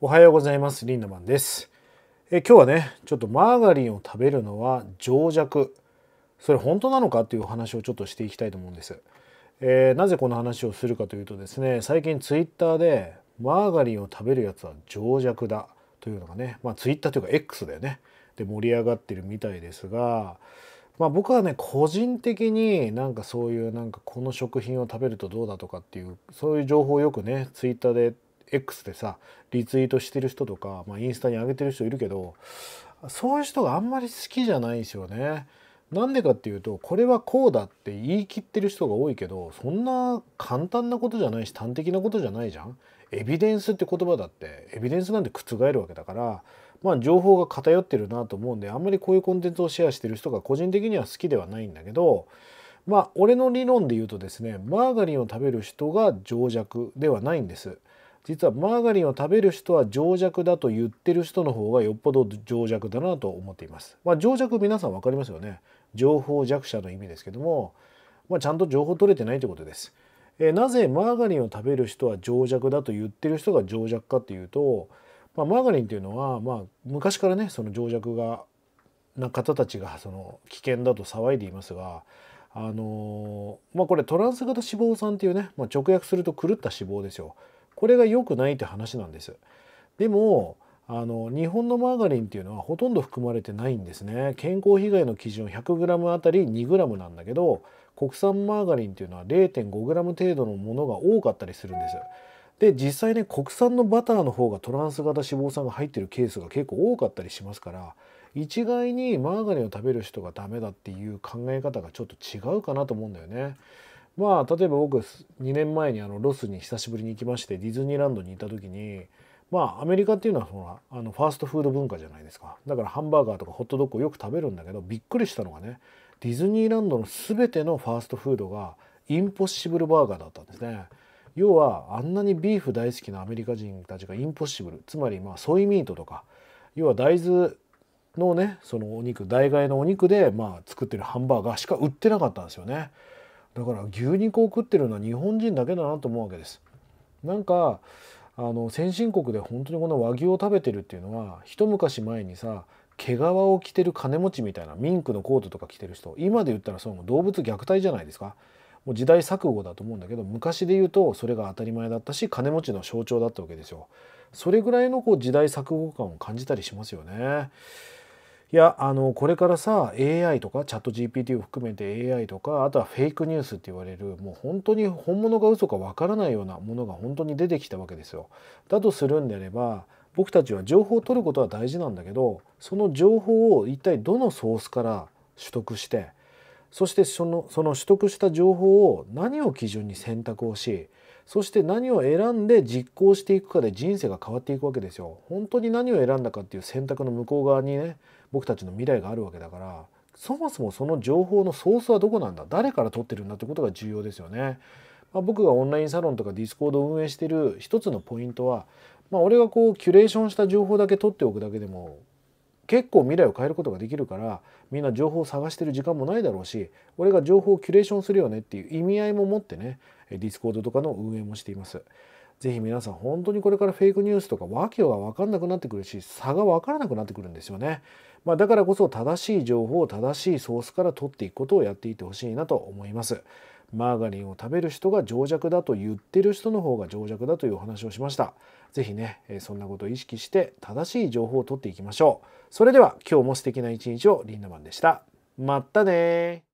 おはようございます。リンダマンです。え今日はね、ちょっとマーガリンを食べるのは情弱。それ本当なのかっていうお話をちょっとしていきたいと思うんです。えー、なぜこの話をするかというとですね、最近ツイッターでマーガリンを食べるやつは情弱だというのがね、まあツイッターというか X だよね。で盛り上がってるみたいですが、まあ僕はね、個人的になんかそういうなんかこの食品を食べるとどうだとかっていう、そういう情報をよくね、ツイッターで X でさリツイートしてる人とか、まあ、インスタに上げてる人いるけどそういう人があんまり好きじゃないですよね。なんでかっていうとこれはこうだって言い切ってる人が多いけどそんな簡単なことじゃないし端的なことじゃないじゃん。エビデンスって言葉だってエビデンスなんて覆るわけだからまあ情報が偏ってるなと思うんであんまりこういうコンテンツをシェアしてる人が個人的には好きではないんだけどまあ俺の理論で言うとですねマーガリンを食べる人が情弱ではないんです。実はマーガリンを食べる人は情弱だと言ってる人の方がよっぽど情弱だなと思っています。まあ、情弱皆さん分かりますよね。情報弱者の意味ですけども、まあ、ちゃんと情報取れてないということです。えー、なぜマーガリンを食べる人は情弱だと言ってる人が情弱かっていうと、まあ、マーガリンっていうのは、まあ、昔からねその情弱がな方たちがその危険だと騒いでいますがあのー、まあ、これトランス型脂肪酸っていうね、まあ、直訳すると狂った脂肪ですよ。これが良くないって話なんです。でもあの日本のマーガリンっていうのはほとんど含まれてないんですね健康被害の基準 100g あたり 2g なんだけど国産マーガリンっていうのは 0.5g 程度のものが多かったりするんですで実際ね国産のバターの方がトランス型脂肪酸が入ってるケースが結構多かったりしますから一概にマーガリンを食べる人がダメだっていう考え方がちょっと違うかなと思うんだよね。まあ例えば僕2年前にあのロスに久しぶりに行きましてディズニーランドに行った時にまあアメリカっていうのはほらあのファーストフード文化じゃないですかだからハンバーガーとかホットドッグをよく食べるんだけどびっくりしたのがねディズニーランドの全てのファーストフードがインポッシブルバーガーだったんですね要はあんなにビーフ大好きなアメリカ人たちがインポッシブルつまりまあソイミートとか要は大豆のねそのお肉代替のお肉でまあ作ってるハンバーガーしか売ってなかったんですよね。だから牛肉を食ってるのは日本人だけだなと思うわけです。なんかあの先進国で本当にこの和牛を食べてるっていうのは一昔前にさ毛皮を着てる金持ちみたいなミンクのコートとか着てる人今で言ったらその動物虐待じゃないですかもう時代錯誤だと思うんだけど昔で言うとそれが当たり前だったし金持ちの象徴だったわけですよそれぐらいのこう時代錯誤感を感じたりしますよね。いやあのこれからさ AI とかチャット GPT を含めて AI とかあとはフェイクニュースって言われるもう本当に本物が嘘かわからないようなものが本当に出てきたわけですよ。だとするんであれば僕たちは情報を取ることは大事なんだけどその情報を一体どのソースから取得してそしてそのその取得した情報を何を基準に選択をしそして何を選んで実行していくかで人生が変わっていくわけですよ。本当に何を選んだかっていう選択の向こう側にね僕たちの未来があるわけだからそもそもその情報のソースはどこなんだ誰から取ってるんだってことが重要ですよね。まあ、僕がオンラインサロンとかディスコードを運営してる一つのポイントは、まあ、俺がこうキュレーションした情報だけ取っておくだけでも結構未来を変えることができるからみんな情報を探してる時間もないだろうし俺が情報をキュレーションするよねっていう意味合いも持ってねディスコードとかの運営もしています。ぜひ皆さん本当にこれからフェイクニュースとか訳は分かんなくなってくるし差が分からなくなってくるんですよね。まあ、だからこそ正しい情報を正しいソースから取っていくことをやっていってほしいなと思います。マーガリンを食べる人が情弱だと言ってる人の方が情弱だというお話をしました。ぜひね、そんなことを意識して正しい情報を取っていきましょう。それでは今日も素敵な一日をリンダマンでした。またね